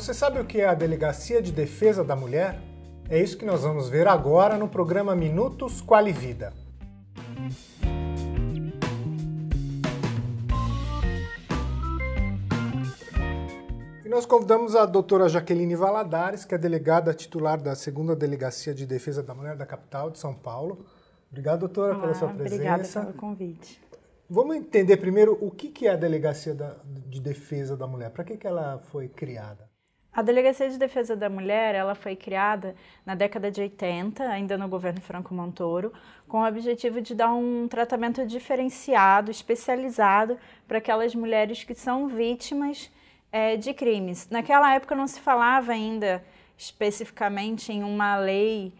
Você sabe o que é a Delegacia de Defesa da Mulher? É isso que nós vamos ver agora no programa Minutos Quali Vida. E nós convidamos a doutora Jaqueline Valadares, que é delegada titular da 2 Delegacia de Defesa da Mulher da capital de São Paulo. Obrigado, doutora, pela sua presença. Obrigada pelo convite. Vamos entender primeiro o que é a Delegacia de Defesa da Mulher, para que ela foi criada? A Delegacia de Defesa da Mulher, ela foi criada na década de 80, ainda no governo Franco Montoro, com o objetivo de dar um tratamento diferenciado, especializado para aquelas mulheres que são vítimas é, de crimes. Naquela época não se falava ainda especificamente em uma lei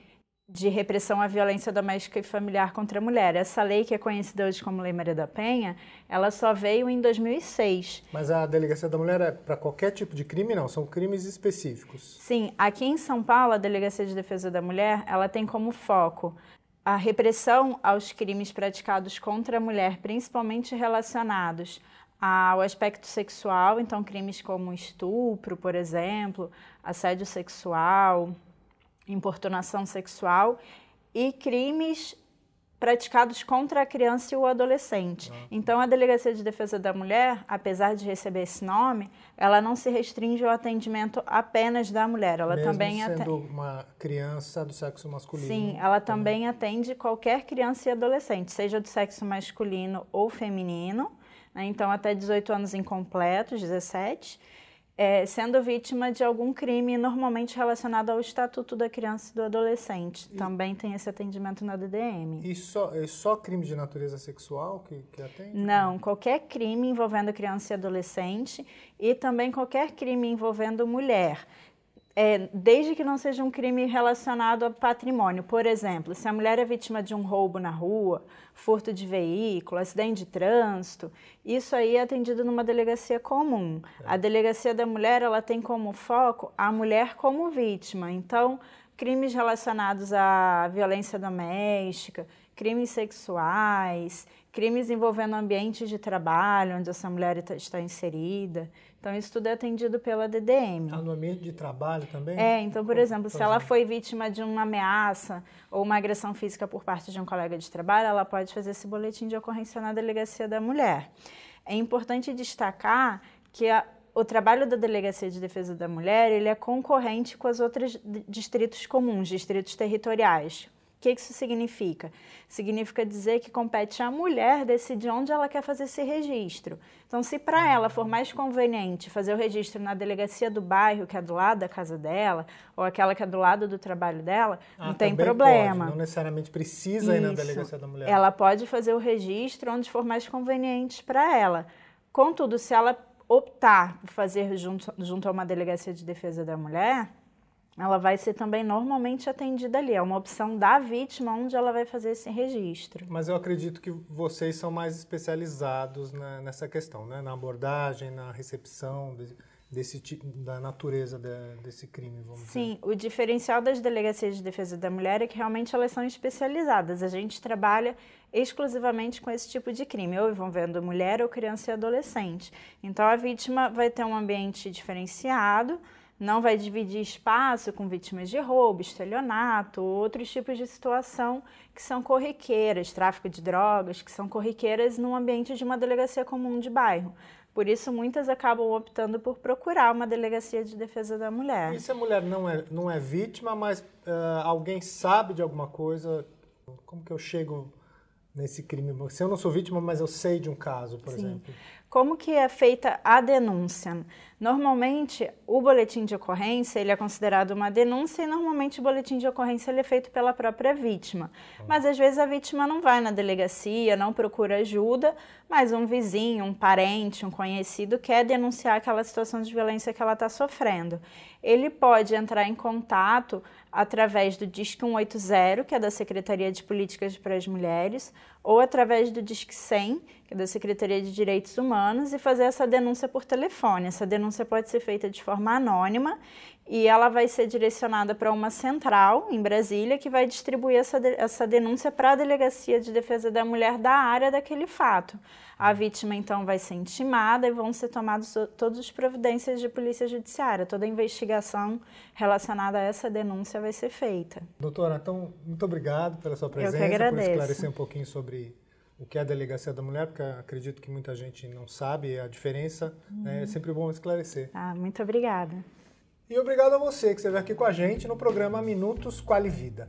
de repressão à violência doméstica e familiar contra a mulher. Essa lei, que é conhecida hoje como Lei Maria da Penha, ela só veio em 2006. Mas a Delegacia da Mulher é para qualquer tipo de crime, não? São crimes específicos. Sim. Aqui em São Paulo, a Delegacia de Defesa da Mulher, ela tem como foco a repressão aos crimes praticados contra a mulher, principalmente relacionados ao aspecto sexual, então crimes como estupro, por exemplo, assédio sexual, importunação sexual e crimes praticados contra a criança e o adolescente. Então, a Delegacia de Defesa da Mulher, apesar de receber esse nome, ela não se restringe ao atendimento apenas da mulher. Ela Mesmo também sendo atende... uma criança do sexo masculino. Sim, né? ela também, também atende qualquer criança e adolescente, seja do sexo masculino ou feminino. Né? Então, até 18 anos incompletos, 17 é, sendo vítima de algum crime normalmente relacionado ao Estatuto da Criança e do Adolescente. E, Também tem esse atendimento na DDM. E só, é só crime de natureza sexual que, que atende? Não, qualquer crime envolvendo criança e adolescente e também qualquer crime envolvendo mulher é, desde que não seja um crime relacionado a patrimônio. Por exemplo, se a mulher é vítima de um roubo na rua, furto de veículo, acidente de trânsito, isso aí é atendido numa delegacia comum. A delegacia da mulher, ela tem como foco a mulher como vítima. Então, crimes relacionados à violência doméstica, crimes sexuais, crimes envolvendo ambiente de trabalho, onde essa mulher está inserida. Então, isso tudo é atendido pela DDM. Ah, no ambiente de trabalho também? É, então, por exemplo, se ela foi vítima de uma ameaça ou uma agressão física por parte de um colega de trabalho, ela pode fazer esse boletim de ocorrência na delegacia da mulher. É importante destacar que a, o trabalho da Delegacia de Defesa da Mulher ele é concorrente com os outros distritos comuns, distritos territoriais. O que isso significa? Significa dizer que compete à mulher decidir onde ela quer fazer esse registro. Então, se para ela for mais conveniente fazer o registro na delegacia do bairro, que é do lado da casa dela, ou aquela que é do lado do trabalho dela, ah, não tem problema. Pode. Não necessariamente precisa isso. ir na delegacia da mulher. Ela pode fazer o registro onde for mais conveniente para ela. Contudo, se ela optar por fazer junto, junto a uma delegacia de defesa da mulher, ela vai ser também normalmente atendida ali. É uma opção da vítima onde ela vai fazer esse registro. Mas eu acredito que vocês são mais especializados na, nessa questão, né? na abordagem, na recepção desse, desse tipo, da natureza de, desse crime, vamos Sim, dizer. o diferencial das delegacias de defesa da mulher é que realmente elas são especializadas. A gente trabalha exclusivamente com esse tipo de crime, ou vão vendo mulher ou criança e adolescente. Então a vítima vai ter um ambiente diferenciado não vai dividir espaço com vítimas de roubo, estelionato, outros tipos de situação que são corriqueiras, tráfico de drogas, que são corriqueiras num ambiente de uma delegacia comum de bairro. Por isso, muitas acabam optando por procurar uma delegacia de defesa da mulher. E se a mulher não é, não é vítima, mas uh, alguém sabe de alguma coisa, como que eu chego nesse crime? Se eu não sou vítima, mas eu sei de um caso, por Sim. exemplo. Como que é feita a denúncia? Normalmente, o boletim de ocorrência ele é considerado uma denúncia e normalmente o boletim de ocorrência ele é feito pela própria vítima. Hum. Mas às vezes a vítima não vai na delegacia, não procura ajuda, mas um vizinho, um parente, um conhecido quer denunciar aquela situação de violência que ela está sofrendo. Ele pode entrar em contato através do Disque 180, que é da Secretaria de Políticas para as Mulheres, ou através do Disque 100, que é da Secretaria de Direitos Humanos, e fazer essa denúncia por telefone. Essa denúncia pode ser feita de forma anônima e ela vai ser direcionada para uma central em Brasília que vai distribuir essa, de, essa denúncia para a Delegacia de Defesa da Mulher da área daquele fato. A vítima então vai ser intimada e vão ser tomados todas as providências de polícia judiciária. Toda a investigação relacionada a essa denúncia vai ser feita. Doutora, então, muito obrigado pela sua presença, Eu que agradeço. por esclarecer um pouquinho sobre o que é a delegacia da mulher, porque acredito que muita gente não sabe a diferença. Hum. Né? É uhum. sempre bom esclarecer. Ah, muito obrigada. E obrigado a você que esteve aqui com a gente no programa Minutos Quali Vida.